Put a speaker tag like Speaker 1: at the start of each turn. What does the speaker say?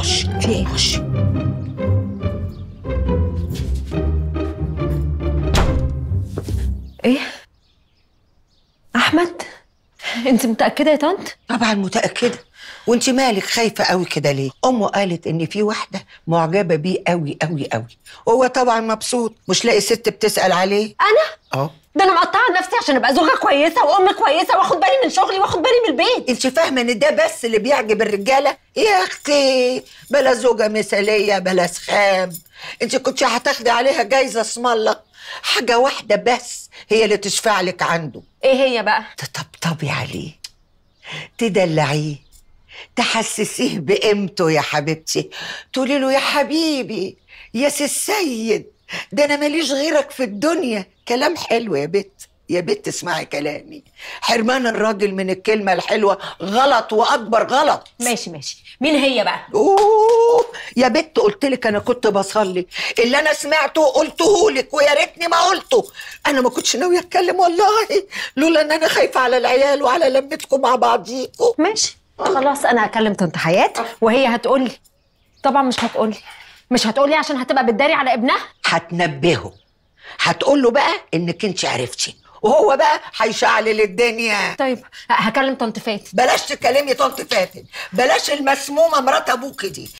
Speaker 1: خش في ايه؟ خش ايه؟ احمد؟ انت متاكده يا طنط؟ طبعا متاكده وانت مالك خايفه قوي كده ليه امه قالت ان في واحده معجبه بيه قوي قوي قوي وهو طبعا مبسوط مش لاقي ست بتسال عليه انا اه ده انا مقطعه عشان ابقى زوجه كويسه وام كويسه واخد بالي من شغلي واخد بالي من البيت انت فاهمه ان ده بس اللي بيعجب الرجاله يا اختي بلا زوجه مثاليه بلا سخام انت كنت هتاخدي عليها جايزه اسم الله حاجه واحده بس هي اللي تشفع لك عنده ايه هي بقى تطبطبي عليه تدلعيه تحسسيه بقيمته يا حبيبتي تقولي له يا حبيبي يا سي السيد ده انا ماليش غيرك في الدنيا كلام حلو يا بت يا بت اسمعي كلامي حرمان الراجل من الكلمة الحلوة غلط وأكبر غلط ماشي ماشي مين هي بقى؟ أوه يا بت قلت لك أنا كنت بصلي اللي أنا سمعته قلته لك ويا ريتني ما قلته أنا ما كنتش ناوية أتكلم والله لولا إن أنا خايفة على العيال وعلى لمتكم مع بعضيكم ماشي خلاص أنا هكلم طنط حياة أه. وهي هتقول لي طبعا مش هتقول لي مش هتقول لي عشان هتبقى بتداري على ابنها هتنبهه هتقول له بقى انك انت عرفتي وهو بقى هيشعلل الدنيا طيب هكلم طنط فاتن بلاش تكلمي طنط فاتن بلاش المسمومه مرات ابوكي دي